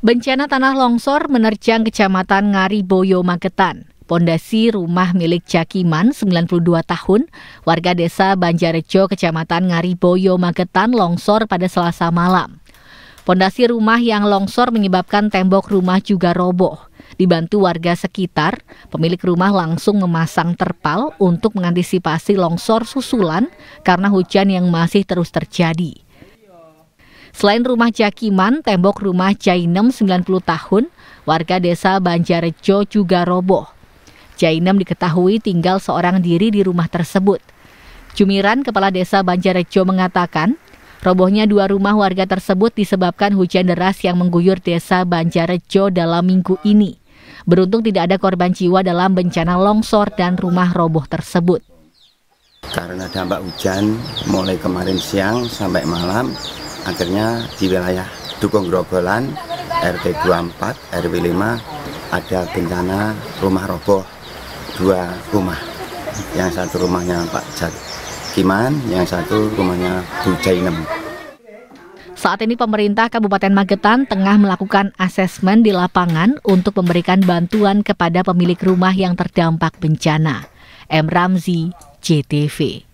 Bencana tanah longsor menerjang Kecamatan Ngariboyo, Magetan. Pondasi rumah milik Jakiman, 92 tahun, warga desa Banjarejo, Kecamatan Ngariboyo, Magetan, longsor pada selasa malam. Pondasi rumah yang longsor menyebabkan tembok rumah juga roboh. Dibantu warga sekitar, pemilik rumah langsung memasang terpal untuk mengantisipasi longsor susulan karena hujan yang masih terus terjadi. Selain rumah Jakiman, tembok rumah Jainem 90 tahun, warga desa Banjarejo juga roboh. Jainem diketahui tinggal seorang diri di rumah tersebut. Jumiran, kepala desa Banjarejo mengatakan, robohnya dua rumah warga tersebut disebabkan hujan deras yang mengguyur desa Banjarejo dalam minggu ini. Beruntung tidak ada korban jiwa dalam bencana longsor dan rumah roboh tersebut. Karena dampak hujan mulai kemarin siang sampai malam, akhirnya di wilayah Dukung Grogolan RT 24 RW 5 ada bencana rumah roboh dua rumah yang satu rumahnya Pak Jad Kiman yang satu rumahnya Bu Jainem saat ini pemerintah Kabupaten Magetan tengah melakukan asesmen di lapangan untuk memberikan bantuan kepada pemilik rumah yang terdampak bencana. M. Ramzi, JTV.